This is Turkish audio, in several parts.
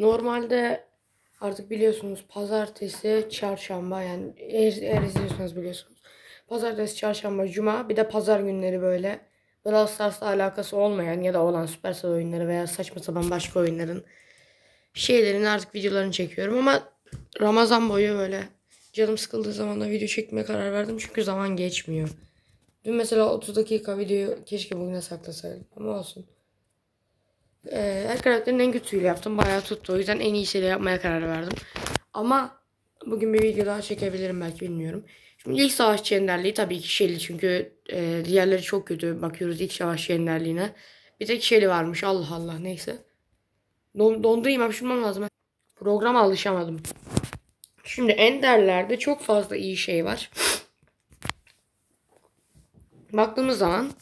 Normalde artık biliyorsunuz pazartesi, çarşamba yani eğer, eğer izliyorsanız biliyorsunuz. Pazartesi, çarşamba, cuma bir de pazar günleri böyle Brawl Stars'la alakası olmayan ya da olan Supercell oyunları veya saçma sapan başka oyunların şeylerini artık videolarını çekiyorum ama Ramazan boyu böyle canım sıkıldığı zaman da video çekmeye karar verdim çünkü zaman geçmiyor. Dün mesela 30 dakika video keşke bugüne saklasaydım ama olsun e, her karakterin en kötüyle yaptım. Bayağı tuttu. O yüzden en iyi şeyle yapmaya karar verdim. Ama bugün bir video daha çekebilirim belki bilmiyorum. Şimdi ilk savaşçı enderliği tabii ki Shelly çünkü e, diğerleri çok kötü. Bakıyoruz ilk savaşçı enderliğine. Bir tek Shelly varmış Allah Allah neyse. Don, dondurayım hapşırmam lazım. Programa alışamadım. Şimdi enderlerde çok fazla iyi şey var. Baktığımız zaman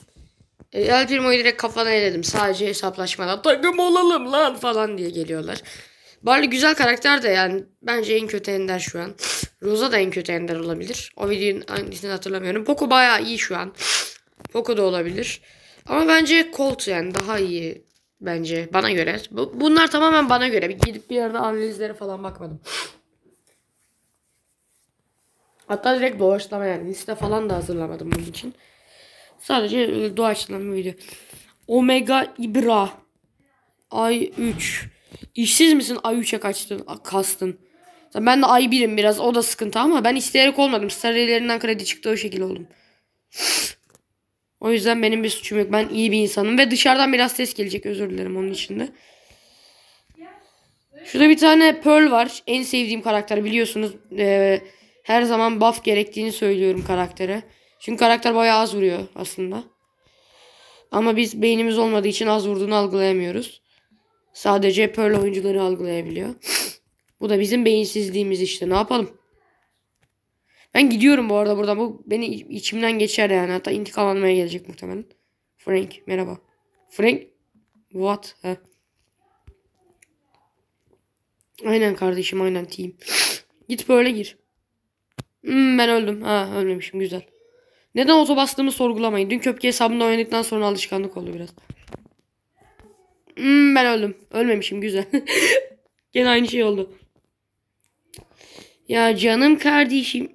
e, El Primo'yu direkt kafana eledim. Sadece hesaplaşmadan takım olalım lan falan diye geliyorlar. Barley güzel karakter de yani bence en kötü ender şu an. Rosa da en kötü ender olabilir. O videonun hangisini hatırlamıyorum. Poco baya iyi şu an. Poco da olabilir. Ama bence Colt yani daha iyi bence bana göre. Bu, bunlar tamamen bana göre. Bir gidip bir yerde analizlere falan bakmadım. Hatta direkt doğaçlama yani liste falan da hazırlamadım bunun için. Sadece e, doğaçlama video. Omega İbra Ay 3. İşsiz misin? ay 3e kaçtın. Kastın. Ben de Ay1'im biraz. O da sıkıntı ama ben isteyerek olmadım. Sarıyelerinden kredi çıktı. O şekilde oldum. o yüzden benim bir suçum yok. Ben iyi bir insanım. Ve dışarıdan biraz ses gelecek. Özür dilerim onun için de. Şurada bir tane Pearl var. En sevdiğim karakter biliyorsunuz. Ee, her zaman buff gerektiğini söylüyorum karaktere. Çünkü karakter bayağı az vuruyor aslında. Ama biz beynimiz olmadığı için az vurduğunu algılayamıyoruz. Sadece Pearl oyuncuları algılayabiliyor. bu da bizim beyinsizliğimiz işte. Ne yapalım? Ben gidiyorum bu arada buradan. Bu beni içimden geçer yani. Hatta intikam almaya gelecek muhtemelen. Frank merhaba. Frank what? Heh. Aynen kardeşim aynen team. Git böyle gir. Hmm, ben öldüm. Ha ölmemişim güzel. Neden oto bastığımı sorgulamayın. Dün köpke hesabında oynadıktan sonra alışkanlık oldu biraz. Hmm, ben öldüm. Ölmemişim güzel. Gene aynı şey oldu. Ya canım kardeşim.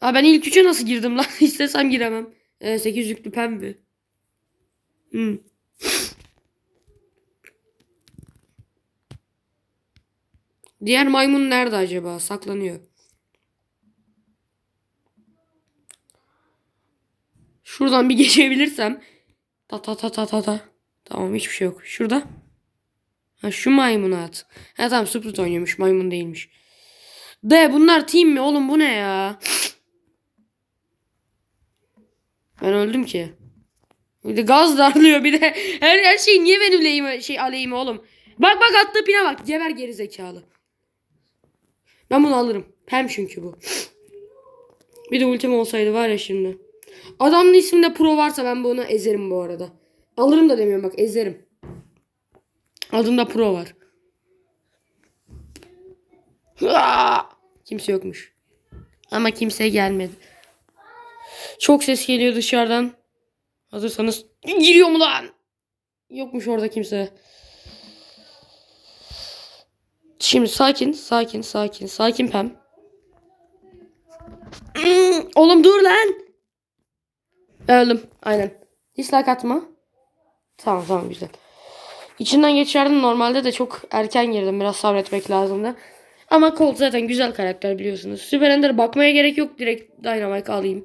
Aa ben ilk üçe nasıl girdim lan? İstesem giremem. Ee, 8 yüklü pembe. Hmm. Diğer maymun nerede acaba? Saklanıyor. Şuradan bir geçebilirsem. Ta ta ta ta ta ta. Tamam hiçbir şey yok. Şurada. Ha şu maymun at. Ha tamam Sprut oynuyormuş. Maymun değilmiş. De bunlar team mi oğlum bu ne ya? Ben öldüm ki. Bir de gaz darlıyor bir de. Her, her şey niye benim lehime, şey aleyhime oğlum. Bak bak attığı pine bak. Geber geri Ben bunu alırım. Hem çünkü bu. Bir de ultim olsaydı var ya şimdi. Adamın isminde pro varsa ben bunu ezerim bu arada. Alırım da demiyorum bak ezerim. Adında pro var. Kimse yokmuş. Ama kimse gelmedi. Çok ses geliyor dışarıdan. Hazırsanız giriyor mu lan? Yokmuş orada kimse. Şimdi sakin, sakin, sakin, sakin Pem. Hmm, oğlum dur lan. Öldüm. Aynen. Dislike atma. Tamam tamam güzel. İçinden geçerdim. Normalde de çok erken girdim. Biraz sabretmek lazımdı. Ama Colt zaten güzel karakter biliyorsunuz. Süper Ender bakmaya gerek yok. Direkt Dynamite alayım.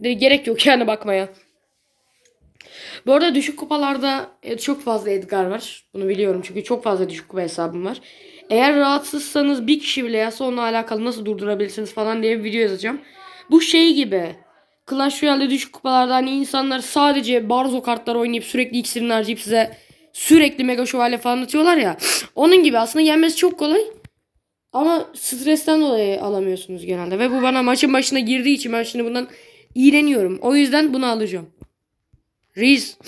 De gerek yok yani bakmaya. Bu arada düşük kupalarda e, çok fazla Edgar var. Bunu biliyorum çünkü çok fazla düşük kupa hesabım var. Eğer rahatsızsanız bir kişi bile yazsa onunla alakalı nasıl durdurabilirsiniz falan diye bir video yazacağım. Bu şey gibi. Clash Royale'de düşük kupalarda hani insanlar sadece barzo kartları oynayıp sürekli iksirini harcayıp size sürekli mega şövalye falan atıyorlar ya. Onun gibi aslında yenmesi çok kolay. Ama stresten dolayı alamıyorsunuz genelde. Ve bu bana maçın başına girdiği için ben şimdi bundan iğreniyorum. O yüzden bunu alacağım. Riz,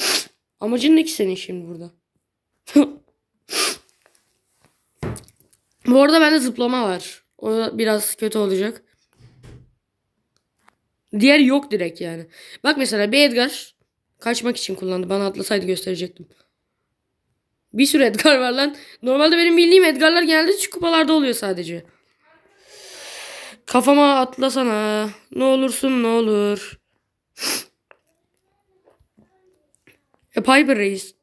Amacın ne ki senin şimdi burada? bu arada bende zıplama var. O biraz kötü olacak. Diğer yok direkt yani. Bak mesela bir Edgar kaçmak için kullandı. Bana atlasaydı gösterecektim. Bir sürü Edgar var lan. Normalde benim bildiğim Edgar'lar genelde çık kupalarda oluyor sadece. Kafama atlasana. Ne olursun ne olur. e Piper reis.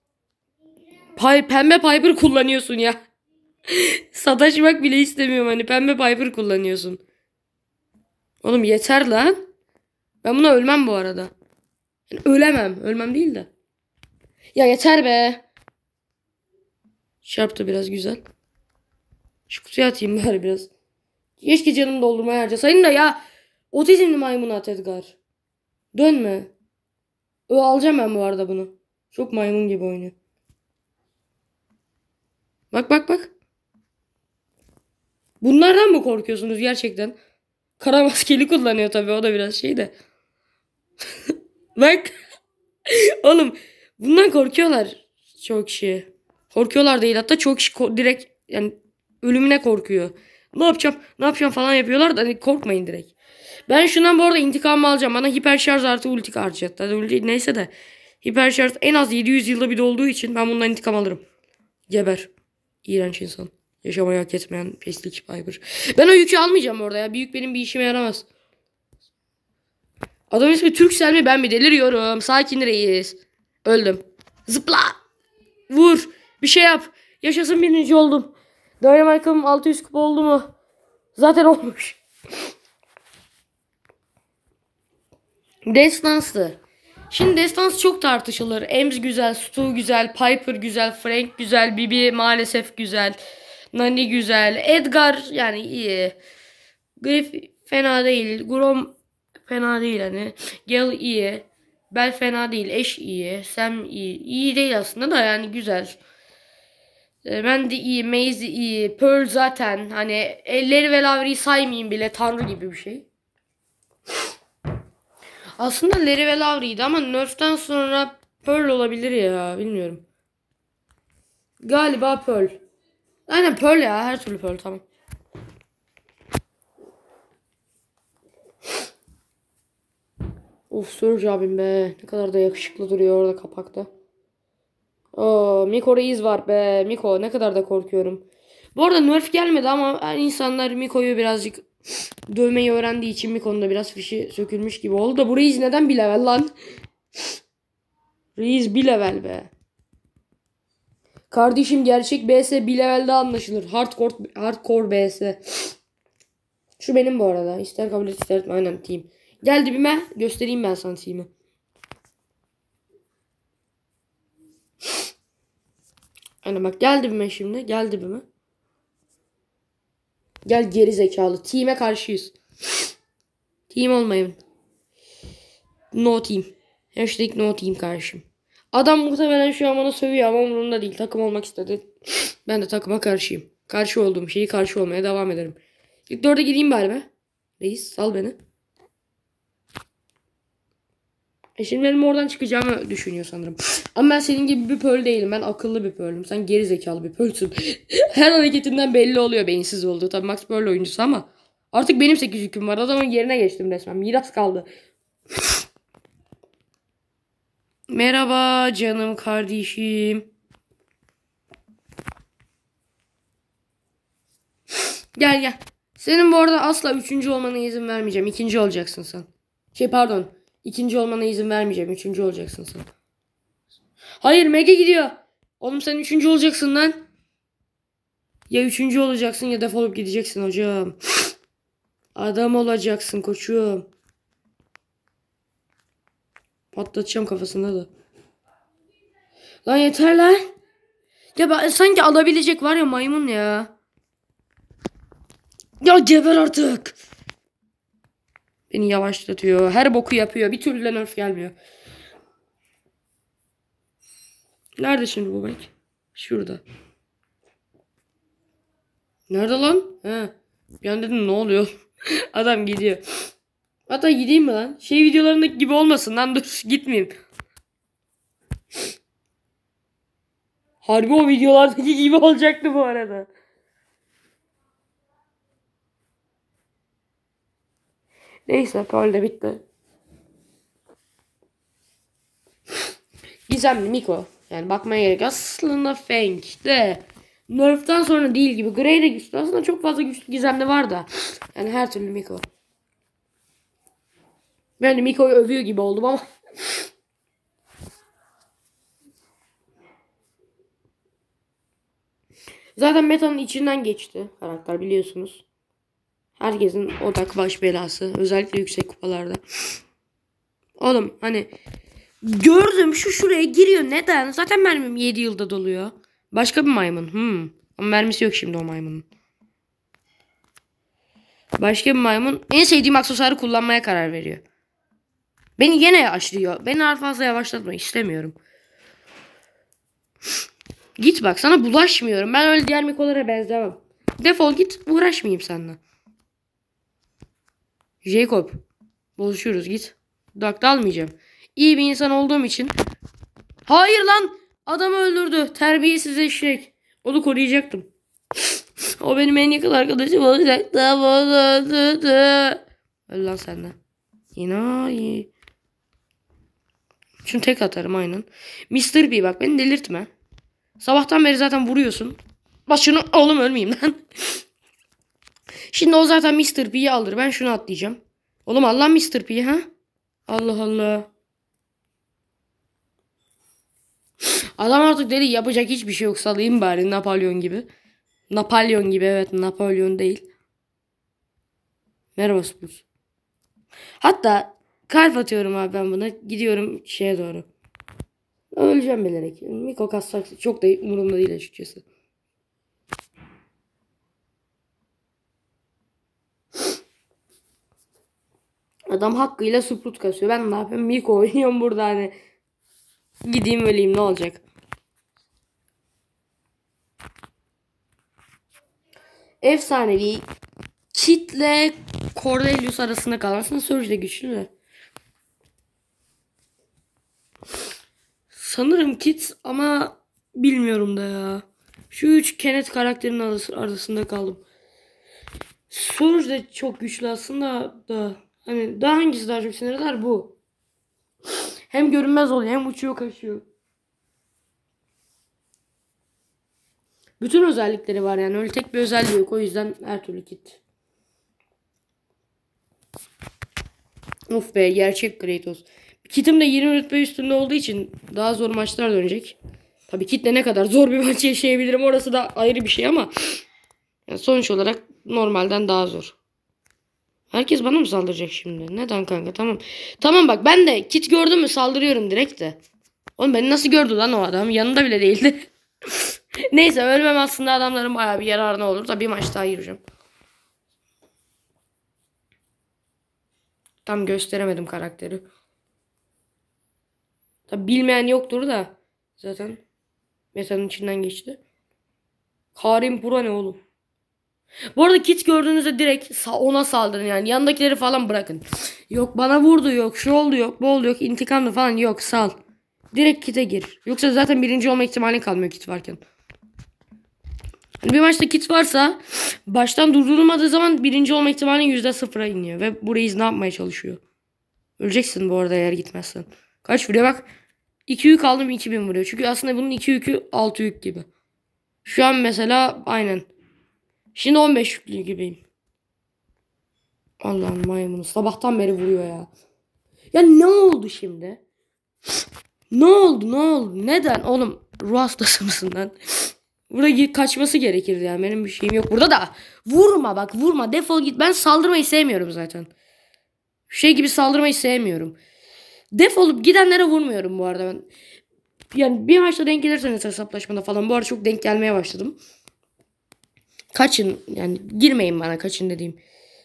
Pay, pembe Piper kullanıyorsun ya. Sataşmak bile istemiyorum hani. Pembe Piper kullanıyorsun. Oğlum yeter lan. Ben buna ölmem bu arada. Yani ölemem. Ölmem değil de. Ya yeter be. Çarptı biraz güzel. Şu kutuya atayım bari biraz. Keşke canım doldurmaya harcasaydım da ya. Otizmli maymun at Edgar. Dönme. Ö, alacağım ben bu arada bunu. Çok maymun gibi oynuyor. Bak bak bak. Bunlardan mı korkuyorsunuz gerçekten? Kara maskeli kullanıyor tabii o da biraz şey de. Bak. Oğlum bundan korkuyorlar çok kişi. Korkuyorlar değil hatta çok kişi direkt yani ölümüne korkuyor. Ne yapacağım? Ne yapacağım falan yapıyorlar da hani korkmayın direkt. Ben şundan bu arada intikam alacağım. Bana hiper şarj artı ulti harcayacak. Hadi ulti neyse de. Hiper şarj en az 700 yılda bir de olduğu için ben bundan intikam alırım. Geber. İğrenç insan. Yaşamayı hak etmeyen peslik Piper. Ben o yükü almayacağım orada ya. Büyük benim bir işime yaramaz. Adam ismi Türksel mi ben mi deliriyorum. Sakin reis. Öldüm. Zıpla. Vur. Bir şey yap. Yaşasın birinci oldum. Dynamite'ım 600 kupa oldu mu? Zaten olmuş. Destansı. Şimdi Destans çok tartışılır. Ems güzel, Stu güzel, Piper güzel, Frank güzel, Bibi maalesef güzel. Nani güzel, Edgar yani iyi. Griff fena değil. Grom fena değil hani. Gel iyi. Bel fena değil. Eş iyi. sem iyi. İyi değil aslında da yani güzel. Ee, ben de iyi. Maze iyi. Pearl zaten. Hani elleri ve Lavri'yi saymayayım bile. Tanrı gibi bir şey. Aslında Larry ve Lavri'ydi ama Nerf'ten sonra Pearl olabilir ya. Bilmiyorum. Galiba Pearl. Aynen Pearl ya. Her türlü Pearl tamam. Uf Surge abim be. Ne kadar da yakışıklı duruyor orada kapakta. Oo, Miko Reis var be. Miko ne kadar da korkuyorum. Bu arada nerf gelmedi ama insanlar Miko'yu birazcık dövmeyi öğrendiği için Miko'nun da biraz fişi sökülmüş gibi oldu. Da bu Reis neden bir level lan? Reis bir level be. Kardeşim gerçek BS bir levelde anlaşılır. Hardcore, hardcore BS. Şu benim bu arada. İster kabul et ister etme. Aynen team. Gel dibime göstereyim ben sana team'i. Aynen bak gel dibime şimdi. Gel dibime. Gel geri zekalı. Team'e karşıyız. team olmayın. No team. Hashtag no team karşım. Adam muhtemelen şu an bana sövüyor ama umurumda değil. Takım olmak istedi. ben de takıma karşıyım. Karşı olduğum şeyi karşı olmaya devam ederim. İlk dörde gideyim bari be. Reis sal beni. E şimdi benim oradan çıkacağımı düşünüyor sanırım. Ama ben senin gibi bir pöl değilim. Ben akıllı bir pölüm. Sen geri zekalı bir pölsün. Her hareketinden belli oluyor beyinsiz olduğu. Tabii Max Pearl oyuncusu ama. Artık benim 8 yüküm var. Adamın yerine geçtim resmen. Miras kaldı. Merhaba canım kardeşim. Gel gel. Senin bu arada asla üçüncü olmana izin vermeyeceğim. İkinci olacaksın sen. Şey pardon. İkinci olmana izin vermeyeceğim. Üçüncü olacaksın sen. Hayır Mega gidiyor. Oğlum sen üçüncü olacaksın lan. Ya üçüncü olacaksın ya defolup gideceksin hocam. Adam olacaksın koçum. Patlatacağım kafasında da. Lan yeter lan. Ya ben, sanki alabilecek var ya maymun ya. Ya geber artık. Beni yavaşlatıyor. Her boku yapıyor. Bir türlü nerf gelmiyor. Nerede şimdi bu bek? Şurada. Nerede lan? He. Bir an dedim ne oluyor? Adam gidiyor. Hatta gideyim mi lan? Şey videolarındaki gibi olmasın lan dur gitmeyeyim. Harbi o videolardaki gibi olacaktı bu arada. Neyse Pearl de bitti. Gizemli Miko. Yani bakmaya gerek. Aslında Fang de Nerf'ten sonra değil gibi. Grey de güçlü. Aslında çok fazla güçlü gizemli var da. Yani her türlü Miko. Ben de Miko'yu övüyor gibi oldum ama. Zaten metanın içinden geçti karakter biliyorsunuz. Herkesin odak baş belası. Özellikle yüksek kupalarda. Oğlum hani gördüm şu şuraya giriyor. Neden? Zaten mermim 7 yılda doluyor. Başka bir maymun. Hmm. Ama mermisi yok şimdi o maymunun. Başka bir maymun en sevdiğim aksesuarı kullanmaya karar veriyor. Beni yine aşırıyor. Beni fazla yavaşlatma istemiyorum. Git bak sana bulaşmıyorum. Ben öyle diğer mikolara benzemem. Defol git uğraşmayayım seninle. Jacob buluşuyoruz git. Dudakta almayacağım. İyi bir insan olduğum için. Hayır lan adamı öldürdü. Terbiyesiz eşek. Onu koruyacaktım. o benim en yakın arkadaşım olacaktı ama onu öldürdü. Öl lan senden. İnayi. Şunu tek atarım aynen. Mr. B bak beni delirtme. Sabahtan beri zaten vuruyorsun. Başını şunu oğlum ölmeyeyim lan. Şimdi o zaten Mr. P'yi alır. Ben şunu atlayacağım. Oğlum Allah Mr. P'yi ha? Allah Allah. Adam artık dedi yapacak hiçbir şey yok salayım bari Napolyon gibi. Napolyon gibi evet Napolyon değil. Merhaba Spurs. Hatta kalp atıyorum abi ben buna. Gidiyorum şeye doğru. Öleceğim bilerek. Miko kassak çok da umurumda değil açıkçası. Adam hakkıyla sprut kasıyor. Ben ne yapayım? Miko oynuyorum burada hani. Gideyim öleyim ne olacak? Efsanevi Kit'le Cordelius arasında kalan Surge de güçlü de. Sanırım Kit ama bilmiyorum da ya. Şu üç Kenneth karakterinin arasında kaldım. Surge de çok güçlü aslında da Hani daha hangisi daha çok sinir eder? Bu. Hem görünmez oluyor hem uçuyor kaçıyor. Bütün özellikleri var yani. Öyle tek bir özelliği yok. O yüzden her türlü kit. Of be gerçek Kratos. Kitim de 20 rütbe üstünde olduğu için daha zor maçlar dönecek. Tabii kitle ne kadar zor bir maç yaşayabilirim orası da ayrı bir şey ama yani sonuç olarak normalden daha zor. Herkes bana mı saldıracak şimdi? Neden kanka? Tamam. Tamam bak ben de kit gördüm mü saldırıyorum direkt de. Oğlum beni nasıl gördü lan o adam? Yanında bile değildi. Neyse ölmem aslında adamların baya bir yararına olur da bir maç daha gireceğim. Tam gösteremedim karakteri. Tabi bilmeyen yoktur da zaten metanın içinden geçti. Karim Bura ne oğlum? Bu arada kit gördüğünüzde direkt ona saldırın yani. Yandakileri falan bırakın. Yok bana vurdu yok şu oldu yok bu oldu yok intikam intikamlı falan yok sal. Direkt kite gir. Yoksa zaten birinci olma ihtimali kalmıyor kit varken. Hani bir maçta kit varsa baştan durdurulmadığı zaman birinci olma ihtimali yüzde sıfıra iniyor. Ve burayı ne yapmaya çalışıyor. Öleceksin bu arada eğer gitmezsen. Kaç vuruyor bak. 2 yük aldım 2000 vuruyor. Çünkü aslında bunun 2 yükü 6 yük gibi. Şu an mesela aynen. Şimdi 15 yüklü gibiyim. Allah'ım maymunu sabahtan beri vuruyor ya. Ya ne oldu şimdi? Ne oldu ne oldu? Neden oğlum ruh hastası mısın lan? Buraya kaçması gerekirdi yani benim bir şeyim yok. Burada da vurma bak vurma defol git. Ben saldırmayı sevmiyorum zaten. Şey gibi saldırmayı sevmiyorum. Defolup gidenlere vurmuyorum bu arada ben. Yani bir maçta denk gelirseniz hesaplaşmada falan bu arada çok denk gelmeye başladım. Kaçın yani girmeyin bana kaçın dediğim.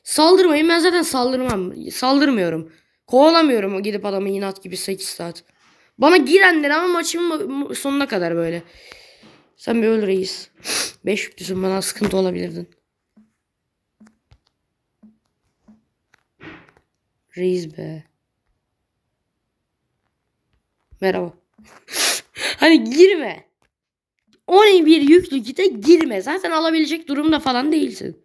Saldırmayın ben zaten saldırmam. Saldırmıyorum. Kovalamıyorum gidip adamı inat gibi 8 saat. Bana girenler ama maçın sonuna kadar böyle. Sen bir öl reis. 5 yüklüsün bana sıkıntı olabilirdin. Reis be. Merhaba. hani girme. Onun bir yüklükte girme. Zaten alabilecek durumda falan değilsin.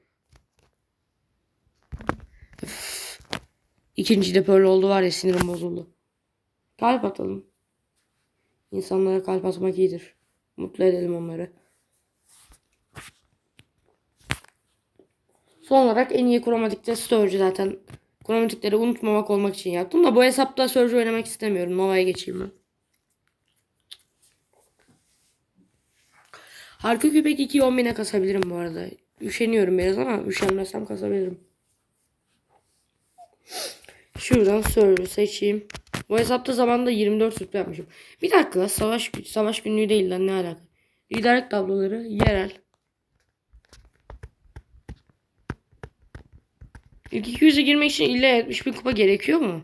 Üf. İkinci de böyle oldu var ya sinirim bozuldu. Kalp atalım. İnsanlara kalp atmak iyidir. Mutlu edelim onları. Son olarak en iyi kromatikte Sturge zaten. Kromatikleri unutmamak olmak için yaptım da bu hesapta Sturge oynamak istemiyorum. Nova'ya geçeyim ben. Harika köpek 2'yi 10 bine kasabilirim bu arada. Üşeniyorum biraz ama üşenmezsem kasabilirim. Şuradan server seçeyim. Bu hesapta zamanında 24 rütbe yapmışım. Bir dakika savaş, savaş günlüğü değil lan ne alaka. Liderlik tabloları yerel. İlk 200'e girmek için illa 70 bin kupa gerekiyor mu?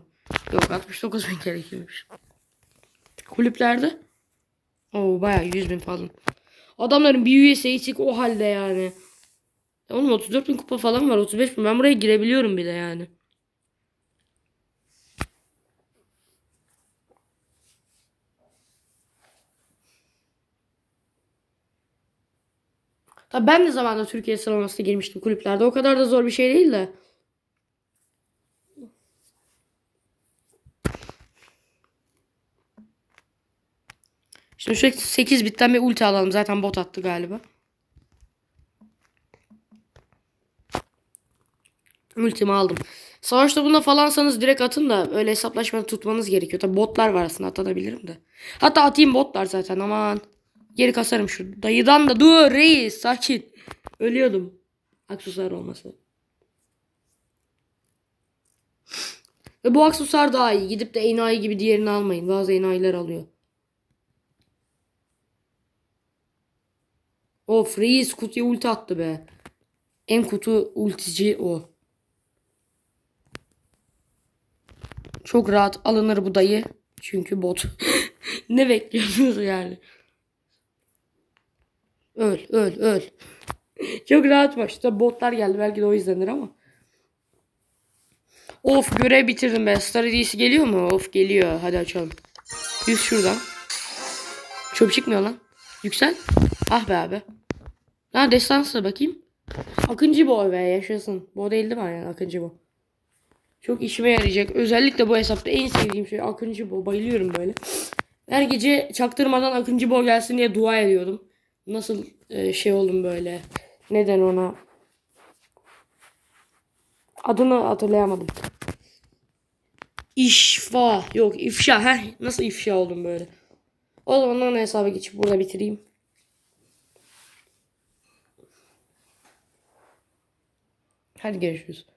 Yok 69 bin gerekiyormuş. Kulüplerde? Oo bayağı 100 bin falan. Adamların bir üyesi eksik o halde yani. Ya oğlum 34 bin kupa falan var 35 bin. Ben buraya girebiliyorum bile yani. Tabii ben de zamanında Türkiye sıralamasına girmiştim kulüplerde. O kadar da zor bir şey değil de. Şimdi sürekli 8 bitten bir ulti alalım. Zaten bot attı galiba. Ultimi aldım. Savaşta bunda falansanız direkt atın da öyle hesaplaşmanı tutmanız gerekiyor. Tabi botlar var aslında atabilirim de. Hatta atayım botlar zaten aman. Geri kasarım şu dayıdan da dur reis sakin. Ölüyordum. Aksesuar olmasa. Ve bu aksesuar daha iyi. Gidip de enayi gibi diğerini almayın. Bazı enayiler alıyor. O Freeze kutuya ulti attı be. En kutu ultici o. Çok rahat alınır bu dayı. Çünkü bot. ne bekliyorsunuz yani? Öl öl öl. Çok rahat başta botlar geldi. Belki de o yüzdendir ama. Of görev bitirdim ben. Star hediyesi geliyor mu? Of geliyor. Hadi açalım. Yüz şuradan. Çöp çıkmıyor lan. Yüksel. Ah be abi. Ha destansı bakayım. Akıncı boy be yaşasın. Bu değildi mi yani akıncı bu. Çok işime yarayacak. Özellikle bu hesapta en sevdiğim şey akıncı bu. Bayılıyorum böyle. Her gece çaktırmadan akıncı bo gelsin diye dua ediyordum. Nasıl e, şey oldum böyle. Neden ona? Adını hatırlayamadım. İşfa. Yok ifşa. Heh, nasıl ifşa oldum böyle. O zaman ana hesabı geçip burada bitireyim. Hadi görüşürüz.